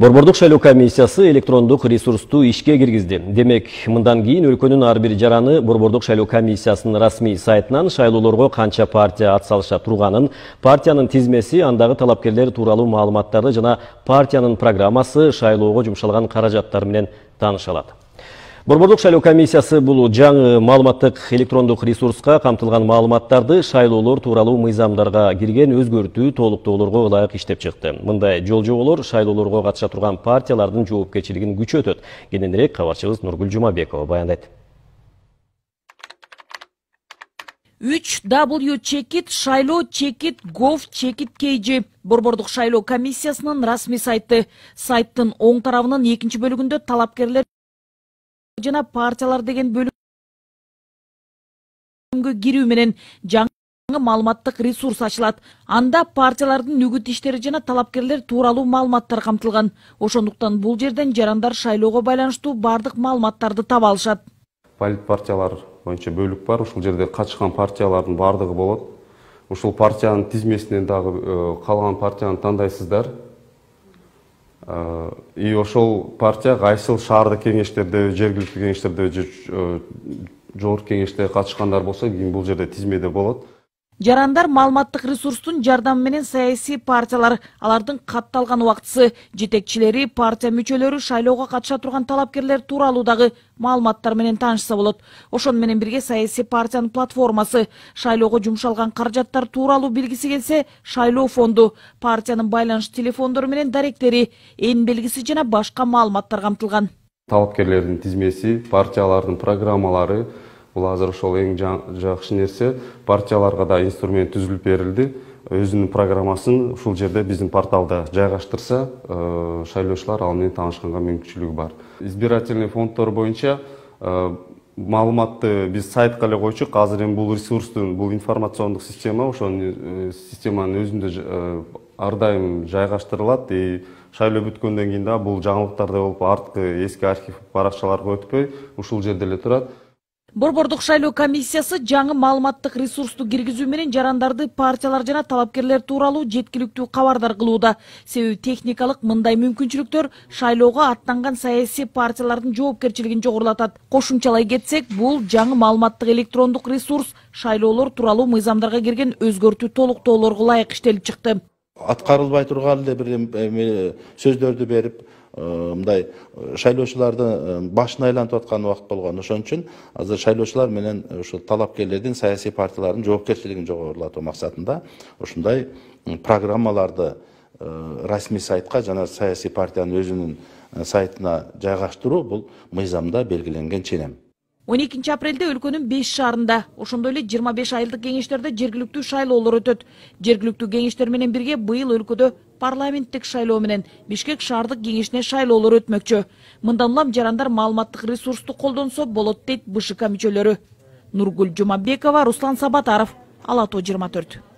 борбордук шайлоо комиссиясы электрондук ресурсту ишке киргизди демек мындан кийин өлкөнүн ар бир жараны борбордук шайлоо комиссиясынын расмий сайтынан шайлоолорго канча партия атсалыша турганын партиянын тизмеси андагы талапкерлер тууралуу маалыматтарды жана партиянын программасы шайлоого жумшалган каражаттар менен тааныша борбордук шайлоо комиссиясы бұл жаңы маалыматтык электрондук ресурска камтылган маалыматтарды шайлоолор тууралуу мыйзамдарга кирген өзгөртүү толуктоолорго ылайык иштеп чыкты мындай жолжоболор шайлоолорго катыша турган партиялардын жоопкерчилигин күчөтөт кененирээк кабарчыбыз нургүл жумабекова баяндайт 3 w чекит шайлоо чекит gov чекит кейджи борбордук шайлоо комиссиясынын расмий сайты сайттын оң тарабынын екінші бөлүгүндө талапкерлер жана партиялар деген бөлүмгө кирүү менен жаңы маалыматтык ресурс ачылат анда партиялардын үгүт иштери жана талапкерлер тууралуу маалыматтар камтылган ошондуктан бул жерден жарандар шайлоого байланыштуу баардык маалыматтарды таба алышат политпартиялар боюнча бөлүк бар ушул жерде катышкан партиялардын баардыгы болот ушул партиянын тизмесинен дагы э, калган партияны тандайсыздар и ошол партия кайсыл шаардык кеңештерде жергиликтүү кеңештерде же жогорку кеңеште катышкандар болсо кийин бул жерде тизмеде болот жарандар маалыматтык ресурстун жардамы менен саясий партиялар алардын қатталған убактысы жетекчилери партия мүчөлөрү шайлоого катыша турган талапкерлер тууралуу дагы маалыматтар менен таанышса болот ошону менен бирге саясий партияның платформасы шайлоого жумшалган каражаттар тууралуу билгиси келсе шайлоо фонду партияның байланыш телефондору менен даректери эн белгиси жана башка маалыматтар камтылган талапкерлердин тизмеси партиялардын программалары бұл азыр ошол эң жакшы нерсе партияларга да инструмент түзүлүп берилди өзүнүн программасын ушул жерде биздин порталда жайгаштырса э, шайлоочулар ал менен таанышканга мүмкүнчүлүгү бар избирательный фонддор боюнча э, маалыматты биз сайтка эле койчук азыр эми бул ресурстун бул информациондук система ошонун э, системанын өзүндө ар дайым жайгаштырылат и шайлоо бүткөндөн кийин дагы бул жаңылыктардай болуп арткы эски архив баракчаларга өтпөй ушул жерде эле турат борбордук шайлоо комиссиясы жаңы маалыматтык ресурсту киргизүү менен жарандарды партиялар жана талапкерлер тууралуу жеткиликтүү кабардар кылууда себеби техникалык мындай мүмкүнчүлүктөр шайлоого аттанган саясий партиялардын жоопкерчилигин жогорулатат кошумчалай кетсек бул жаңы маалыматтык электрондук ресурс шайлоолор тууралуу мыйзамдарга кирген өзгөртүү толуктоолорго ылайык иштелип чыкты аткарылбай турган эле бир э, сөздөрдү берип Э, мындай э, шайлоочуларды э, башын айлантып аткан убакыт болгон ошон үчүн азыр шайлоочулар менен ушул талапкерлердин саясий партиялардын жоопкерчилигин жогорулатуу максатында ушундай программаларды расмий сайтка жана саясий партиянын өзүнүн сайтына жайгаштыруу бул мыйзамда белгиленген ченем он экинчи апрелде өлкөнүн беш шаарында ошондой эле жыйырма беш айылдык кеңештерде жергиликтүү шайлоолор өтөт жергиликтүү кеңештер менен бирге быйыл өлкөдө Парламенттік шайлоо менен бишкек шардық кеңешине шайлоолор өтмөкчү мындан улам жарандар маалыматтык ресурсту колдонсо болот дейт бшк мүчөлөрү нургүл жумабекова руслан сабатаров ала 24.